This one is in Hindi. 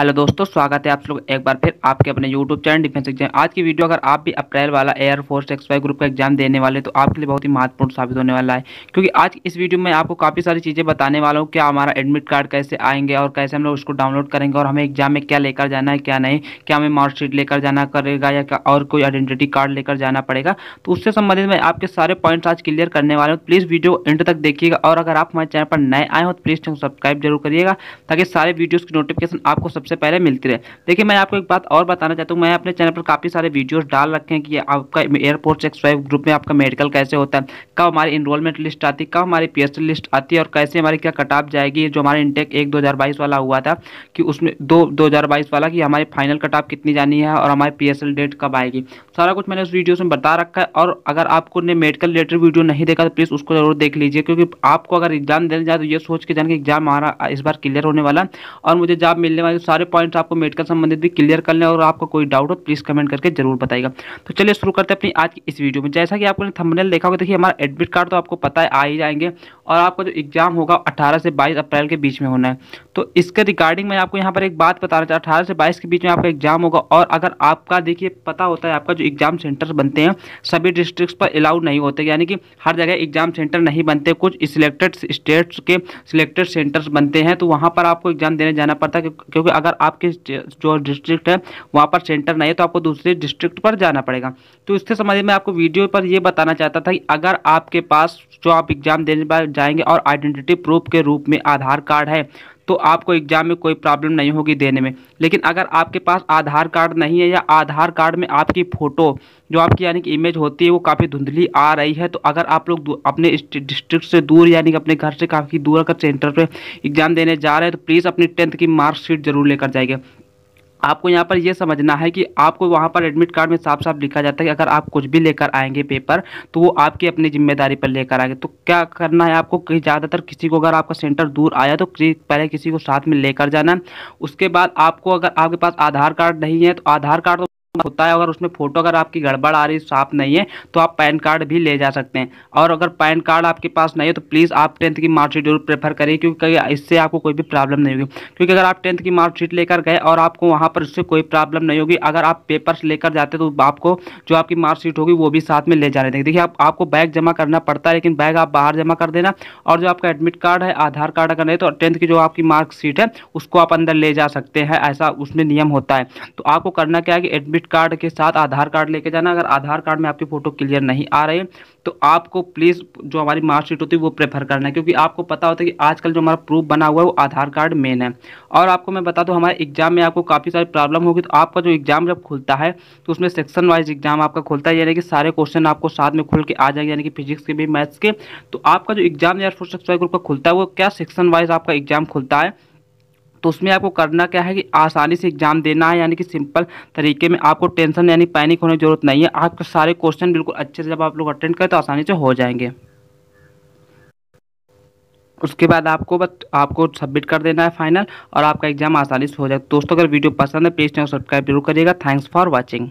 हेलो दोस्तों स्वागत है आप लोग एक बार फिर आपके अपने यूट्यूब चैनल डिफेंस एग्जाम आज की वीडियो अगर आप भी अप्रैल वाला air force X Y group का एग्जाम देने वाले तो आपके लिए बहुत ही महत्वपूर्ण साबित होने वाला है क्योंकि आज इस वीडियो में आपको काफ़ी सारी चीज़ें बताने वाला हूँ क्या हमारा एडमिट कार्ड कैसे आएंगे और कैसे हम लोग उसको डाउनलोड करेंगे और हमें एग्जाम में क्या लेकर जाना है क्या नहीं क्या हमें मार्कशीट लेकर जाना करेगा या और कोई आइडेंटिटी कार्ड लेकर जाना पड़ेगा तो उससे संबंधित मैं आपके सारे पॉइंट्स आज क्लियर करने वाला हूँ प्लीज़ वीडियो एंड तक देखिएगा और अगर आप हमारे चैनल पर नए आए हो तो प्लीज़ सब्सक्राइब जरूर करिएगा ताकि सारे वीडियोज़ की नोटिफिकेशन आपको सबसे सबसे पहले मिलती रहे देखिए मैं आपको एक बात और बताना चाहता हूँ मैं अपने चैनल पर काफ़ी सारे वीडियोस डाल रखे हैं कि आपका एयरपोर्ट फाइव ग्रुप में आपका मेडिकल कैसे होता है कब हमारी इनरोलमेंट लिस्ट आती है कब हमारी पी लिस्ट आती है और कैसे हमारी क्या कटाप जाएगी जो हमारा इंटेक एक दो वाला हुआ था कि उसमें दो दो वाला कि हमारी फाइनल कटाप कितनी जानी है और हमारी पी डेट कब आएगी सारा कुछ मैंने उस वीडियो में बता रखा है और अगर आपको ने मेडिकल रिलेटेड वीडियो नहीं देखा तो प्लीज़ उसको जरूर देख लीजिए क्योंकि आपको अगर एग्जाम देने जाए तो ये सोच के जाने कि एग्जाम हमारा इस बार क्लियर होने वाला और मुझे जॉब मिलने वाली सारी सारे पॉइंट्स आपको मेडिकल संबंधित भी क्लियर कर लें और आपका कोई डाउट हो तो प्लीज़ कमेंट करके जरूर बताएगा तो चलिए शुरू करते हैं अपनी आज की इस वीडियो में जैसा कि आपको थंबनेल देखा होगा देखिए हमारा एडमिट कार्ड तो आपको पता है आ ही जाएंगे और आपका जो एग्ज़ाम होगा अठारह से बाईस अप्रैल के बीच में होना है तो इसके रिगार्डिंग मैं आपको यहाँ पर एक बात बताना चाहता अठारह से बाईस के बीच में आपका एग्ज़ाम होगा और अगर आपका देखिए पता होता है आपका जो एग्ज़ाम सेंटर बनते हैं सभी डिस्ट्रिक्ट पर अलाउड नहीं होते यानी कि हर जगह एग्ज़ाम सेंटर नहीं बनते कुछ सिलेक्टेड स्टेट्स के सिलेक्टेड सेंटर्स बनते हैं तो वहाँ पर आपको एग्ज़ाम देने जाना पड़ता है क्योंकि अगर आपके जो डिस्ट्रिक्ट है वहाँ पर सेंटर नहीं है तो आपको दूसरे डिस्ट्रिक्ट पर जाना पड़ेगा तो इससे संबंधित मैं आपको वीडियो पर यह बताना चाहता था कि अगर आपके पास जो आप एग्ज़ाम देने जाएंगे और आइडेंटिटी प्रूफ के रूप में आधार कार्ड है तो आपको एग्ज़ाम में कोई प्रॉब्लम नहीं होगी देने में लेकिन अगर आपके पास आधार कार्ड नहीं है या आधार कार्ड में आपकी फ़ोटो जो आपकी यानी कि इमेज होती है वो काफ़ी धुंधली आ रही है तो अगर आप लोग अपने डिस्ट्रिक्ट से दूर यानी कि अपने घर से काफ़ी दूर अगर सेंटर पर एग्ज़ाम देने जा रहे हैं तो प्लीज़ अपनी टेंथ की मार्कशीट ज़रूर लेकर जाएगा आपको यहाँ पर यह समझना है कि आपको वहाँ पर एडमिट कार्ड में साफ साफ लिखा जाता है कि अगर आप कुछ भी लेकर आएंगे पेपर तो वो आपकी अपनी जिम्मेदारी पर लेकर आएंगे तो क्या करना है आपको कि ज़्यादातर किसी को अगर आपका सेंटर दूर आया तो पहले किसी को साथ में लेकर जाना है उसके बाद आपको अगर आपके पास आधार कार्ड नहीं है तो आधार कार्ड तो होता है अगर उसमें फोटो अगर आपकी गड़बड़ आ रही साफ नहीं है तो आप पैन कार्ड भी ले जा सकते हैं और अगर पैन कार्ड आपके पास नहीं है तो प्लीज़ आप टेंथ की मार्कशीट जरूर प्रेफर करिए क्योंकि इससे आपको कोई भी प्रॉब्लम नहीं होगी क्योंकि अगर आप टेंथ की मार्कशीट लेकर गए और आपको वहाँ पर इससे कोई प्रॉब्लम नहीं होगी अगर आप पेपर्स लेकर जाते तो आपको जो आपकी मार्कशीट होगी वो भी साथ में ले जाने देंगे देखिए आपको बैग जमा करना पड़ता है लेकिन बैग आप बाहर जमा कर देना और जो आपका एडमिट कार्ड है आधार कार्ड अगर नहीं तो टेंथ की जो आपकी मार्कशीट है उसको आप अंदर ले जा सकते हैं ऐसा उसमें नियम होता है तो आपको करना क्या है कि एडमिट डेबिट कार्ड के साथ आधार कार्ड लेके जाना अगर आधार कार्ड में आपकी फ़ोटो क्लियर नहीं आ रही तो आपको प्लीज़ जो हमारी मार्कशीट होती है वो प्रेफर करना है क्योंकि आपको पता होता है कि आजकल जो हमारा प्रूफ बना हुआ है वो आधार कार्ड मेन है और आपको मैं बता दूँ हमारे एग्जाम में आपको काफ़ी सारी प्रॉब्लम होगी तो आपका जो एग्ज़ाम जब खुलता है तो उसमें सेक्शन वाइज एग्ज़ाम आपका खुलता है यानी कि सारे क्वेश्चन आपको साथ में खुल के आ जाएंगे यानी कि फिजिक्स के भी मैथ्स के तो आपका जो एग्ज़ाम एयरफोर्स फोर्स ग्रुप का खुलता है वो क्या सेक्शन वाइज आपका एग्ज़ाम खुलता है तो उसमें आपको करना क्या है कि आसानी से एग्जाम देना है यानी कि सिंपल तरीके में आपको टेंशन यानी पैनिक होने की जरूरत नहीं है आपके सारे क्वेश्चन बिल्कुल अच्छे से जब आप लोग अटेंड करें तो आसानी से हो जाएंगे उसके बाद आपको बस आपको सबमिट कर देना है फाइनल और आपका एग्जाम आसानी से हो जाएगा दोस्तों अगर वीडियो पसंद है प्लीज़ चैनल सब्सक्राइब जरूर करिएगा थैंक्स फॉर वॉचिंग